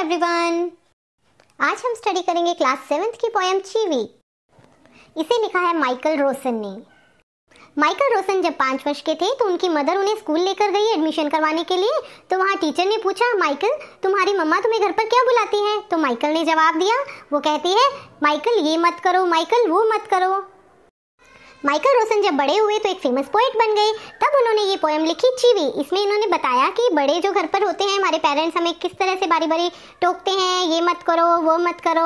Everyone आज हम study करेंगे क्लास सेवेंथ की पोएम चीवी इसे लिखा है माइकल रोसन ने माइकल रोसन जब पाँच वर्ष के थे तो उनकी मदर उन्हें स्कूल लेकर गई एडमिशन करवाने के लिए तो वहाँ टीचर ने पूछा माइकल तुम्हारी मम्मा तुम्हें घर पर क्या बुलाती हैं तो माइकल ने जवाब दिया वो कहती है माइकल ये मत करो माइकल वो मत करो माइकल रोशन जब बड़े हुए तो एक फेमस पोइट बन गए तब उन्होंने ये पोएम लिखी चीवी इसमें इन्होंने बताया कि बड़े जो घर पर होते हैं हमारे पेरेंट्स हमें किस तरह से बारी बारी टोकते हैं ये मत करो वो मत करो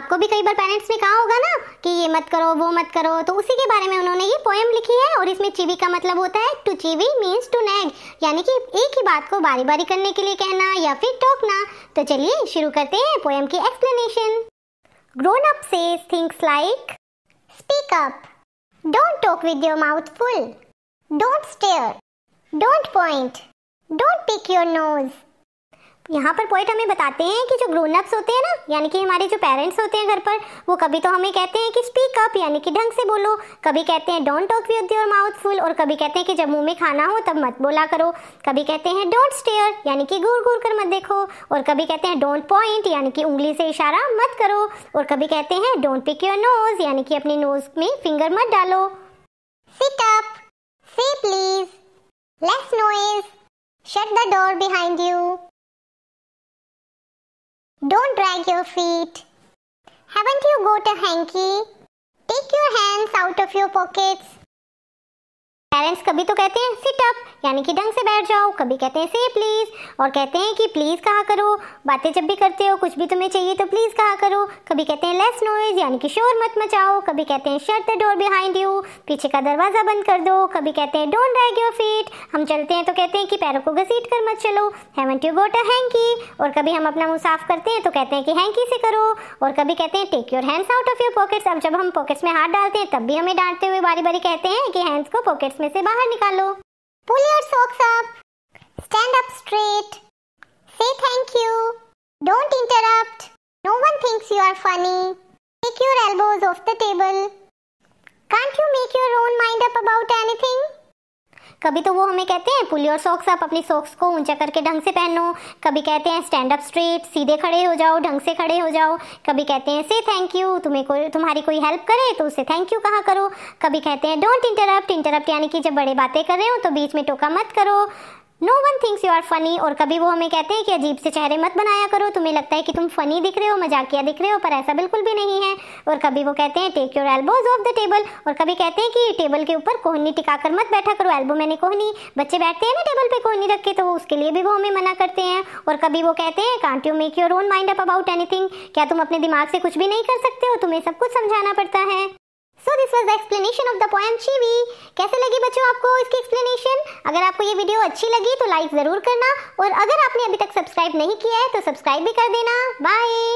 आपको भी कई बार पेरेंट्स ने कहा होगा ना कि ये मत करो वो मत करो तो उसी के बारे में उन्होंने ये पोएम लिखी है और इसमें चीवी का मतलब होता है to chivvy means to nag यानी कि एक ही बात को बारी बारी करने के लिए कहना या फिर टोकना तो चलिए शुरू करते हैं पोएम की explanation grown up says things like speak up Don't talk with your mouth full. Don't stare. Don't point. Don't pick your nose. यहाँ पर पॉइंट हमें बताते हैं कि जो ग्रोन अप्स होते हैं ना यानी कि हमारे जो पेरेंट्स होते हैं घर पर वो कभी तो हमें कहते हैं कि स्पीक अप यानी कि ढंग से बोलो कभी कहते हैं don't talk with your mouth full और कभी कहते हैं कि जब मुंह में खाना हो तब मत बोला करो कभी कहते हैं डोंट स्टेयर यानी कि घूर घूर कर मत देखो और कभी कहते हैं डोंट पॉइंट यानी कि उंगली से इशारा मत करो और कभी कहते हैं डोंट पिक योर नोज यानी कि अपने नोज में फिंगर मत डालो सिट अप से please less noise shut the door behind you Don't drag your feet. Haven't you got a hanky? Take your hands out of your pockets. Parents कभी तो कहते हैं सिट अप यानी कि ढंग से बैठ जाओ कभी कहते हैं से प्लीज़ और कहते हैं कि प्लीज़ कहा करो बातें जब भी करते हो कुछ भी तुम्हें चाहिए तो प्लीज़ कहा करो कभी कहते हैं लेस नॉइज यानी कि शोर मत मचाओ कभी कहते हैं shut the door behind you पीछे का दरवाज़ा बंद कर दो कभी कहते हैं डोंट ड्रैग योर फीट हम चलते हैं तो कहते हैं कि पैरों को घसीट कर मत चलो haven't you got a hanky और कभी हम अपना मुंह साफ करते हैं तो कहते हैं कि हैंकी से करो और कभी कहते हैं take your hands out of your pockets अब जब हम पॉकेट्स में हाथ डालते हैं तब भी हमें डांटते हुए बारी बारी कहते हैं कि हैंड्स को पॉकेट्स में गड्ढे से बाहर निकालो pull your socks up stand up straight से thank you don't interrupt no one thinks you are funny take your elbows off the table कभी तो वो हमें कहते हैं पुल योर सॉक्स आप अपने सॉक्स को ऊंचा करके ढंग से पहनो कभी कहते हैं स्टैंड अप स्ट्रेट सीधे खड़े हो जाओ ढंग से खड़े हो जाओ कभी कहते हैं से थैंक यू तुम्हें कोई तुम्हारी कोई हेल्प करे तो उसे थैंक यू कहा करो कभी कहते हैं डोंट इंटरप्ट इंटरप्ट यानी कि जब बड़े बातें कर रहे हो तो बीच में टोका मत करो no one thinks you are funny और कभी वो हमें कहते हैं कि अजीब से चेहरे मत बनाया करो तुम्हें लगता है कि तुम फनी दिख रहे हो मजाकिया दिख रहे हो पर ऐसा बिल्कुल भी नहीं है और कभी वो कहते हैं take your elbows off the table और कभी कहते हैं कि टेबल के ऊपर कोहनी टिकाकर मत बैठा करो एल्बो मैंने कोहनी बच्चे बैठते हैं ना टेबल पर कोहनी रख के तो वो उसके लिए भी वो हमें मना करते हैं और कभी वो कहते हैं can't you make your own mind up about anything क्या तुम अपने दिमाग से कुछ भी नहीं कर सकते हो तुम्हें सब कुछ समझाना पड़ता है so this was the explanation of the poem chivvy कैसे लगी बच्चों आपको इसकी एक्सप्लेनेशन अगर आपको ये वीडियो अच्छी लगी तो लाइक ज़रूर करना और अगर आपने अभी तक सब्सक्राइब नहीं किया है तो सब्सक्राइब भी कर देना बाय